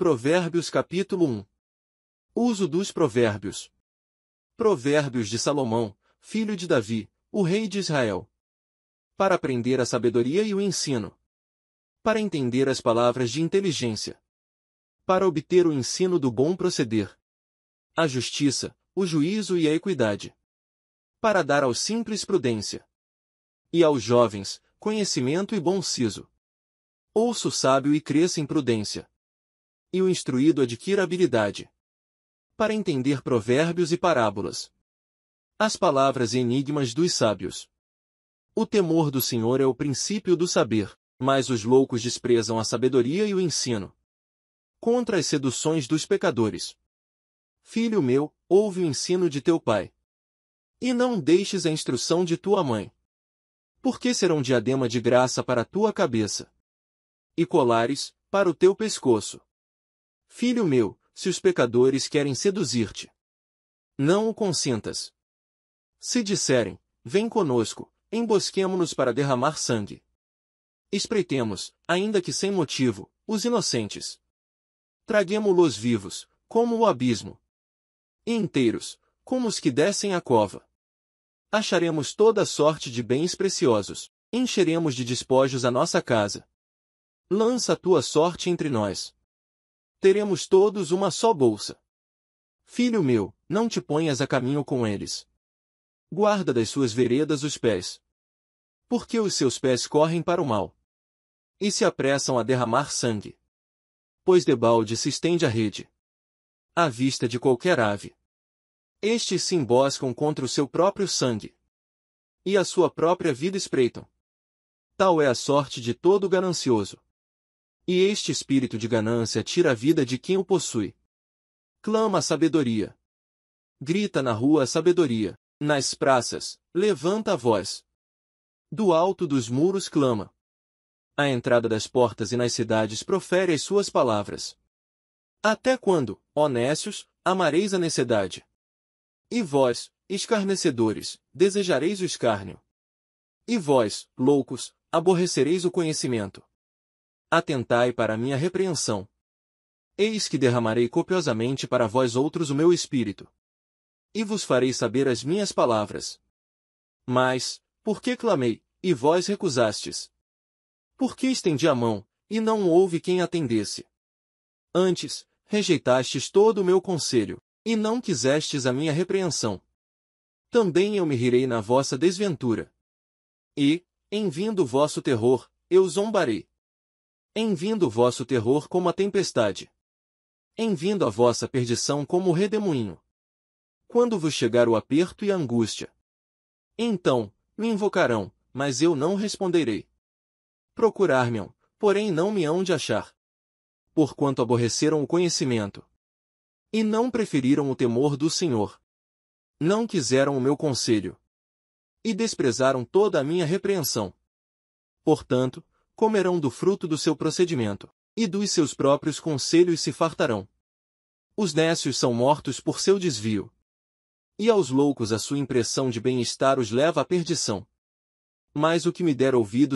Provérbios capítulo 1 Uso dos Provérbios Provérbios de Salomão, filho de Davi, o rei de Israel. Para aprender a sabedoria e o ensino. Para entender as palavras de inteligência. Para obter o ensino do bom proceder. A justiça, o juízo e a equidade. Para dar aos simples prudência. E aos jovens, conhecimento e bom siso. o sábio e cresça em prudência e o instruído adquira habilidade para entender provérbios e parábolas. As palavras e enigmas dos sábios. O temor do Senhor é o princípio do saber, mas os loucos desprezam a sabedoria e o ensino. Contra as seduções dos pecadores. Filho meu, ouve o ensino de teu pai. E não deixes a instrução de tua mãe. Porque será um diadema de graça para tua cabeça. E colares, para o teu pescoço. Filho meu, se os pecadores querem seduzir-te, não o consintas. Se disserem, vem conosco, embosquemo-nos para derramar sangue. Espreitemos, ainda que sem motivo, os inocentes. Traguemo-los vivos, como o abismo. E inteiros, como os que descem à cova. Acharemos toda sorte de bens preciosos, encheremos de despojos a nossa casa. Lança a tua sorte entre nós teremos todos uma só bolsa. Filho meu, não te ponhas a caminho com eles. Guarda das suas veredas os pés. Porque os seus pés correm para o mal. E se apressam a derramar sangue. Pois debalde se estende a rede. À vista de qualquer ave. Estes se emboscam contra o seu próprio sangue. E a sua própria vida espreitam. Tal é a sorte de todo ganancioso. E este espírito de ganância tira a vida de quem o possui. Clama a sabedoria. Grita na rua a sabedoria, nas praças, levanta a voz. Do alto dos muros clama. À entrada das portas e nas cidades profere as suas palavras. Até quando, ó nécios, amareis a necedade? E vós, escarnecedores, desejareis o escárnio. E vós, loucos, aborrecereis o conhecimento atentai para minha repreensão. Eis que derramarei copiosamente para vós outros o meu espírito. E vos farei saber as minhas palavras. Mas, por que clamei, e vós recusastes? Por que estendi a mão, e não houve quem atendesse? Antes, rejeitastes todo o meu conselho, e não quisestes a minha repreensão. Também eu me rirei na vossa desventura. E, em vindo o vosso terror, eu zombarei. Em vindo o vosso terror como a tempestade. Em vindo a vossa perdição como o redemoinho. Quando vos chegar o aperto e a angústia. Então, me invocarão, mas eu não responderei. Procurar-me-ão, porém não me hão de achar. Porquanto aborreceram o conhecimento. E não preferiram o temor do Senhor. Não quiseram o meu conselho. E desprezaram toda a minha repreensão. Portanto, comerão do fruto do seu procedimento, e dos seus próprios conselhos se fartarão. Os nécios são mortos por seu desvio. E aos loucos a sua impressão de bem-estar os leva à perdição. Mas o que me der ouvido